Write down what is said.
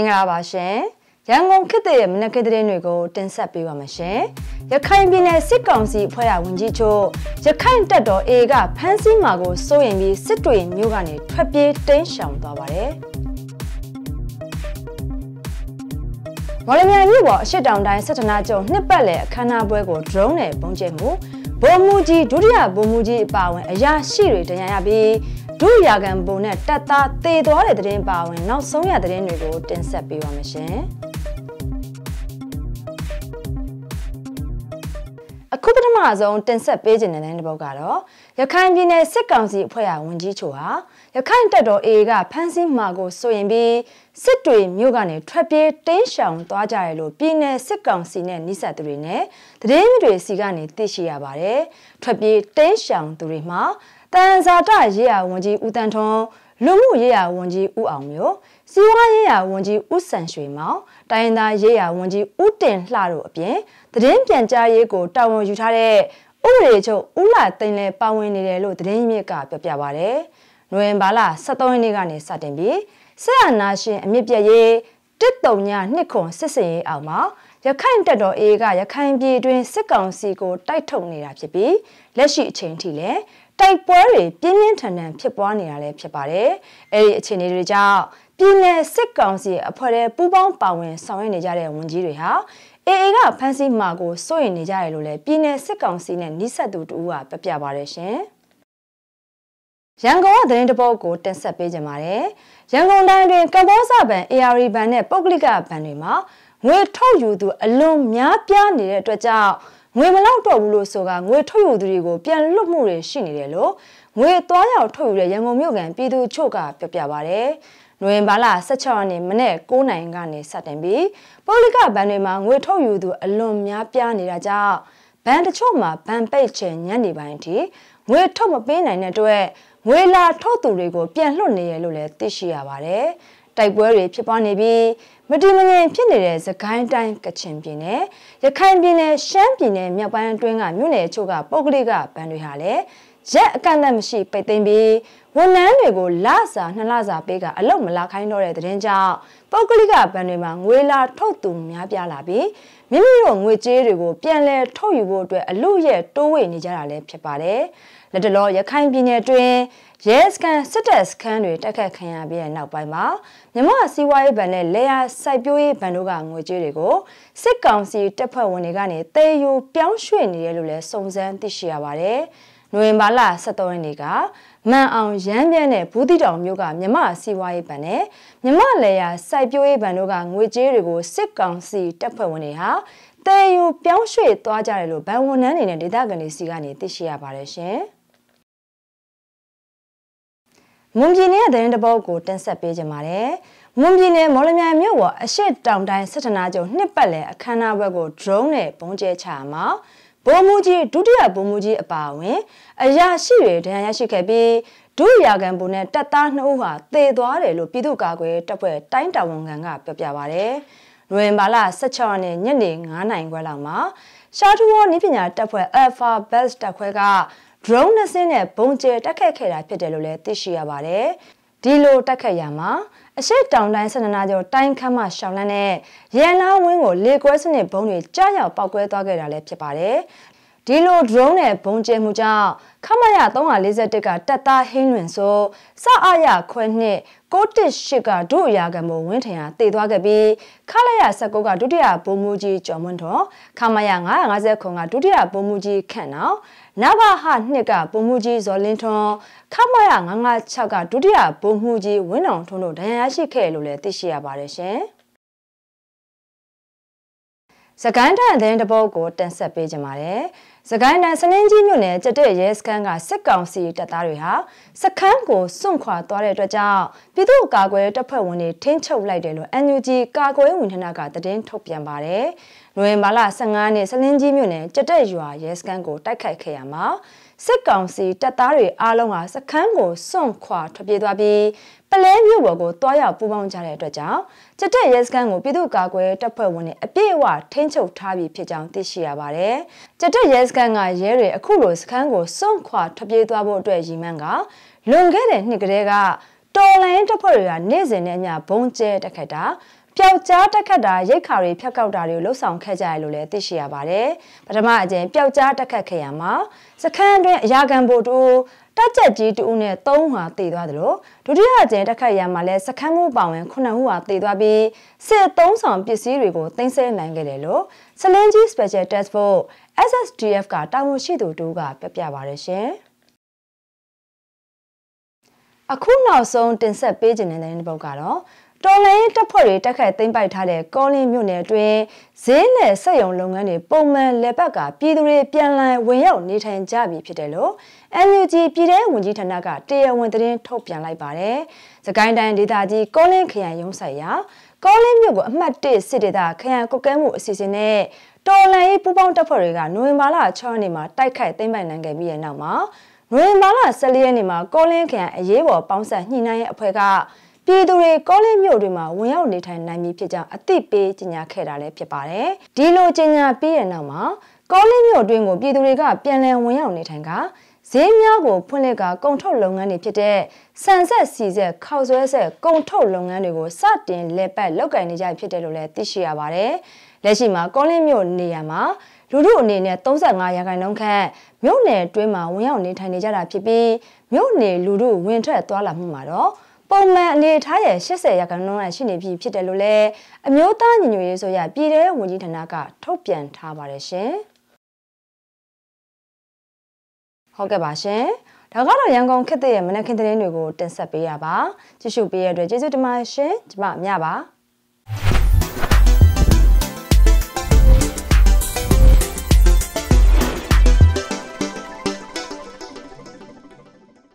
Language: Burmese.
င်္ဂလာပါရှင်ရန်ကုန်ခေတ်ရဲ့မနက်ခင်းသတင်းတွေကိုတင်ဆက်ပေးပါမယ်ရှင်ရခိုင်ပြည်နယ်စစ်ကောင်စီဖွဲ့ရဝန်ကြီးချုပ်ရခိုင်တပ်တော် A ကဖမ်းဆီးမှာကိုစိုးရင်ပြီးစစ်တွေမြို့ကနေထွက်ပြေးတိမ်းရှောင်သွားပါတယ်မော်လမြိုင်မြို့ပေါ်အရှိတောင်တိုင်းစစ်တနာကျုံနှစ်ပတ်လည်အခမ်းအနားပွဲကို drone နဲ့ပုံကျဲမှုဗိုလ်မှူးကြီးဒုတိယဗိုလ်မှူးကြီးအပါအဝင် အရာရှိတွေတရားရပြီးဒုရာကန်ပုံနဲ့တက်သားသေသွားတဲ့သတင်းပါဝင်နောက်ဆုံးရသတင်းတွေကိုတင်ဆက်ပေးပါမယ်ရှင်။အခုပထမဆုံးတင်ဆက်ပေးခြင်းတဲ့တဲ့ပုတ်ကတော့ရခိုင်ပြည်နယ်စစ်ကောင်စီအဖွဲ့အဝန်ကြီးချုပ်ဟာရခိုင်တပ်တော် AA ကဖမ်းဆီးမှာကိုဆိုရင်ပြီးစစ်တွေမြို့ကနေထွက်ပြေးတင်းရှောင်သွားကြတယ်လို့ပြည်နယ်စစ်ကောင်စီနဲ့နှိဆက်သူတွေနဲ့သတင်းတွေစီကနေသိရှိရပါတယ်။ထွက်ပြေးတင်းရှောင်သူတွေမှာတန်ဇာတရေးရဝန်ကြီးဦးတန်ထွန်းလူမှုရေးရဝန်ကြီးဦးအောင်မျိုးစီးပွားရေးရဝန်ကြီးဦးစံရွှေမောင်တိုင်းသားရေးရဝန်ကြီးဦးတင်လှတို့အပြင်သတင်းပြန်ကြားရေးကိုတာဝန်ယူထားတဲ့ဥပဒေချုပ်ဦးလာသိန်းလည်းပါဝင်နေတယ်လို့သတင်းမြစ်ကပြောပြပါဗျ။နိုဝင်ဘာလ23ရက်နေ့ကနေစတင်ပြီးဆက်အနာရှင်အမြင့်ပြည့်ရေးတစ်တုံညာနှစ်ခွန်စစ်စင်ရေးအောင်မှာရခိုင်တပ်တော်အေကရခိုင်ပြည်တွင်စစ်ကောင်စီကိုတိုက်ထုတ်နေတာဖြစ်ပြီးလက်ရှိအချိန်ထိလည်းတိုက်ပွဲတွေပြင်းပြင်းထန်ထန်ဖြစ်ပွားနေတာလည်းဖြစ်ပါတယ်။အဲဒီအခြေအနေတွေကြောင့်ပြည်내စစ်ကောင်စီအဖွဲ့ရဲ့ပူးပေါင်းပါဝင်ဆောင်ရွက်နေကြတဲ့ဝန်ကြီးတွေဟာအေအေကဖမ်းဆီးမှာကိုစိုးရိမ်နေကြတယ်လို့လည်းပြည်내စစ်ကောင်စီနဲ့နှိဆက်သူတူကပြပြပါတယ်ရှင်။ရန်ကုန်ကသတင်းတပုတ်ကိုတင်ဆက်ပေးကြပါမယ်။ရန်ကုန်တိုင်းတွင်ကမ္ဘောဇဘဏ် ARD ဘဏ်နဲ့ပုဂ္ဂလိကဘဏ်တွေမှာငွေထုတ်ယူသူအလွန်များပြားနေတဲ့အတွက်ကြောင့်ငွေမလောက်တော့ဘူးလို့ဆိုတာငွေထုတ်ယူသူတွေကိုပြန်လွတ်မှုတွေရှိနေတယ်လို့ငွေသွားရောက်ထုတ်ယူတဲ့ရန်ကုန်မြို့ကန်ပြည်သူချို့ကပြောပြပါဗျ။နိုဝင်ဘာလ16ရက်နေ့မနေ့9နိုင်ကနေစတင်ပြီးပုဂ္ဂလိကဘဏ်တွေမှာငွေထုတ်ယူသူ အလွန်များပြားနေတာကြောင့်ဘဏ်တချို့မှာဘဏ်ပိတ်ချင်ညနေပိုင်းထိငွေထုတ်မပေးနိုင်တဲ့အတွက်ငွေလာထုတ်သူတွေကိုပြန်လွှတ်နေရလို့လည်းသိရှိရပါတယ်။တိုက်ပွဲတွေဖြစ်ပွားနေပြီးမတိမငင်ဖြစ်နေတဲ့သခိုင်းတိုင်းကချင်ပြည်နယ်ရခိုင်ပြည်နယ်ရှမ်းပြည်နယ်မြောက်ပိုင်းအတွင်းကမြို့နယ်အချို့ကပုတ်ကလေးကဗန်တွေဟာလည်းရက်အကန့်အသတ်မရှိပိတ်သိမ်းပြီးဝန်ထမ်းတွေကိုလစာနှစ်လစာပေးကအလုပ်မလာခိုင်းတော့တဲ့တဲ့င်းကြောင့်ပုဂ္ဂလိကဘဏ်တွေမှာငွေလာ ထုတ်သူများပြားလာပြီးမိမိတို့ငွေကြေးတွေကိုပြန်လည်ထုတ်ယူဖို့အတွက်အလူရဲ့တိုးဝေနေကြတာလည်းဖြစ်ပါတယ်။လက်တလောရခိုင်ပြည်နယ်တွင်ရဲစခန်းစစ်တပ်စခန်းတွေတက်ခတ်ခံရပြီးတဲ့နောက်ပိုင်းမှာမြမစီးပွားရေးဘဏ်နဲ့လေယာစိုက်ပျိုးရေးဘဏ်တို့ကငွေကြေးတွေကိုစစ်ကောင်စီတပ်ဖွဲ့ဝင်တွေကနေတေယူပြောင်းရွှေ့နေတယ်လို့လည်းစုံစမ်းသိရှိရပါတယ်။နိုဝင်ဘာလ17ရက်နေ့ကမန်အောင်ရမ်းပြဲတဲ့ဘူးတိတောင်မြို့ကမြမစီဝါရေးဘဏ်နဲ့မြမလေယာစိုက်ပျိုးရေးဘဏ်တို့ကငွေကြေးတွေကိုစစ်ကောင်စီတပ်ဖွဲ့ဝင်တွေဟာတည်ယူပြောင်းရွှေ့သွားကြတယ်လို့ဘဏ်ဝန်ထမ်းတွေနဲ့ဒေသခံတွေစီကနေသိရှိရပါတယ်ရှင်။မွန်ပြည်နယ်ရဲ့သတင်းတပုတ်ကိုတင်ဆက်ပေးကြပါမယ်။မွန်ပြည်နယ်မော်လမြိုင်မြို့ပေါ်အရှိတောင်တိုင်းစစ်ထနာကျုံနှစ်ပတ်လည်အခမ်းအနားဘက်ကို drone နဲ့ပုံကျဲချမှာဗိုလ်မှူးကြီးဒုတိယဗိုလ်မှူးကြီးအပါအဝင်အရာရှိတွေဒဏ်ရာရရှိခဲ့ပြီးဒုရာဂံဘုံနဲ့တပ်သား2ဦးဟာတေသွားတယ်လို့ပြည်သူ့ကာကွယ်တပ်ဖွဲ့တိုင်းတာဝန်ခံကပြောပြပါဗျ။နိုဝင်ဘာလ16ရက်နေ့ညနေ9:00နာရီခွဲလောက်မှာရှားထူဝနည်းပညာတပ်ဖွဲ့ Alpha Best တပ်ခွဲက drone နဲ့ဆင်းတဲ့ဘုံကျဲတက်ခတ်ခဲ့တာဖြစ်တယ်လို့လည်းသိရှိရပါတယ်။ဒီလိုတက်ခတ်ရမှာအရှိတောင်တိုင်းဆန္ဒနာကျော်တိုင်းခမ်းမှရှောင်းလန်းတဲ့ရန်နာဝင်းကိုလေကွဲစနစ်ဘုံတွေကြားရောက်ပောက်ကွဲသွားခဲ့တာလည်းဖြစ်ပါတယ်။ဒီလို drone နဲ့ဘုံကျဲမှုကြောင့်ခမရ341ကတက်သားဟင်းလွင်ဆိုစအရခွဲနှစ်618ကဒုအရာကံမဝင်းထင်ဟာတည်သွားခဲ့ပြီးခလရ19ကဒုတိယဘုံမူကြီးကျော်မွန်းတော် ခမရ950ခွန်ကဒုတိယဘုံမူကြီးခန့်နော်နဘဟ2ကဘုံမူကြီးဇော်လင်းထွန်းခမရ956ကဒုတိယဘုံမူကြီးဝင်းအောင်ထွန်းတို့ဒဏ်ရာရှိခဲ့လို့လည်းသိရှိရပါတယ်ရှင်။စကိုင်းတိုင်းအသင်းတပုတ်ကိုတင်ဆက်ပေးကြပါမယ်။စကိုင်းတိုင်းစနင်းကြီးမြို့နယ်ကျတဲ့ရဲစခန်းကစစ်ကောင်စီတပ်သားတွေဟာစခန်းကိုစွန့်ခွာသွားတဲ့အတွက်ကြောင့်ပြည်သူ့ကာကွယ်တပ်ဖွဲ့ဝင်တွေထိန်းချုပ်လိုက်တယ်လို့ NUG ကာကွယ်ဝင်ထဏကသတင်းထုတ်ပြန်ပါတယ်။နိုဝင်ဘာလ15ရက်စနင်းကြီးမြို့နယ်ကျတဲ့ရွာရဲစခန်းကိုတိုက်ခိုက်ခဲ့ရမှာစစ်ကောင်စီတပ်သားတွေအားလုံးဟာစခန်းကိုစွန့်ခွာထွက်ပြေးသွားပြီးပလဲမြို့ပေါ်ကိုတွားရောက်ပူးပေါင်းကြတဲ့အတွက်ကြောင့်စစ်တပ်ရဲစခန်းကိုပြည်သူ့ကာကွယ်တပ်ဖွဲ့ဝင်တွေအပြည့်အဝထိန်းချုပ်ထားပြီးဖြစ်ကြောင်းသိရှိရပါတယ်။စစ်တပ်ရဲစခန်းကရဲတွေအခုလိုစခန်းကိုစွန့်ခွာထွက်ပြေးသွားဖို့အတွက်ရည်မှန်းကလွန်ခဲ့တဲ့နှစ်ကတည်းကတော်လိုင်းတပ်ဖွဲ့တွေကနေ့စဉ်နဲ့အမျှဘုံကျဲတက်ခတ်တာပျောက်ကြားတက်ခတ်တာရိတ်ခါတွေဖြတ်ကောက်တာတွေကိုလှုပ်ဆောင်ခဲ့ကြရလို့လည်းသိရှိရပါတယ်။ပထမအကြိမ်ပျောက်ကြားတက်ခတ်ခဲ့ရမှာစခန်းအတွင်းအရာခံဘို့တူတက်ချက်ကြီးတူနဲ့3ဟာတည်သွားတယ်လို့ဒုတိယအကြိမ်တက်ခတ်ရမှာလည်းစခန်းမှုပါဝင်9ဟုဟာတည်သွားပြီးစစ်သုံးဆောင်ပစ္စည်းတွေကိုတင်ဆက်နိုင်ခဲ့တယ်လို့စလင်းကြီး Special Task Force SSDF ကတာဝန်ရှိသူတူကပြပြပါရရှင်။အခုနောက်ဆုံးတင်ဆက်ပေးခြင်းတဲ့တဲ့ပုတ်ကတော့တော်လိုင်းတပ်ဖွဲ့တွေတက်ခတ်သိမ်းပိုက်ထားတဲ့ကောလင်းမြို့နယ်အတွင်းဈေးနယ်ဆက်ယုံလုပ်ငန်းတွေပုံမှန်လက်ပတ်ကပြည်သူတွေပြန်လည်ဝင်ရောက်နေထိုင်ကြပြီဖြစ်တယ်လို့ NUG ပြည်ထောင်ဝန်ကြီးဌာနကတရားဝင်သတင်းထုတ်ပြန်လိုက်ပါတယ်။စကိုင်းတိုင်းဒေသကြီးကောလင်းခရိုင်ရုံးဆိုင်ရာ ကောလင်းမြို့ကိုအမှတ်၁စစ်ဒေသခရိုင်ကုတ်ကဲမှုအစီအစဉ်နဲ့တော်လိုင်းပူးပေါင်းတပ်ဖွဲ့တွေကနိုဝင်ဘာလ6ရက်နေ့မှာတိုက်ခိုက်သိမ်းပိုက်နိုင်ခဲ့ပြီးတဲ့နောက်မှာနိုဝင်ဘာလ14ရက်နေ့မှာကောလင်းခရိုင်အရေးပေါ်ပေါင်းစပ်ညှိနှိုင်းရေးအဖွဲ့ကပြည်သူတွေကောလင်းမြို့တွေမှာဝင်ရောက်နေထိုင်နိုင်ပြီဖြစ်ကြောင်းအသိပေးကြေညာခဲ့တာလည်းဖြစ်ပါတယ်။ဒီလိုကြေညာပြီးတဲ့နောက်မှာကောလင်းမြို့အတွင်းကိုပြည်သူတွေကပြန်လည်ဝင်ရောက်နေထိုင်ကဈေးများကိုဖွင့်လှစ်ကကုန်ထုတ်လုပ်ငန်းတွေဖြစ်တဲ့ဆန်ဆက်စီဆက်ခောက်ဆွဲဆက်ကုန်ထုတ်လုပ်ငန်းတွေကိုစတင်လက်ပတ်လုပ်ကိုင်နေကြဖြစ်တယ်လို့လည်းသိရှိရပါတယ်။လက်ရှိမှာကောလင်းမြို့နေရာမှာလူထုအနေနဲ့35ရာခိုင်နှုန်းခန့်မြို့နယ်အတွင်းမှာဝင်ရောက်နေထိုင်နေကြတာဖြစ်ပြီးမြို့နယ်လူထုဝင်ထွက်သွားလာမှုမှာတော့ပုံမှန်အနေထားရဲ့80ရာခိုင်နှုန်းရှိနေပြီဖြစ်တယ်လို့လည်းအမျိုးသားညီညွတ်ရေးဆိုရပြည်ထောင်ဝန်ကြီးဌာနကထုတ်ပြန်ထားပါတယ်ရှင်။ဟုတ်ကဲ့ပါရှင်။ဒါကတော့ရန်ကုန်ခေတ်သစ်ရဲ့မနက်ခင်းသတင်းတွေကိုတင်ဆက်ပေးရပါ။ကြည့်ရှုပေးရတဲ့အတွက်ကျေးဇူးတင်ပါတယ်ရှင်။ကျွန်မမြပါ။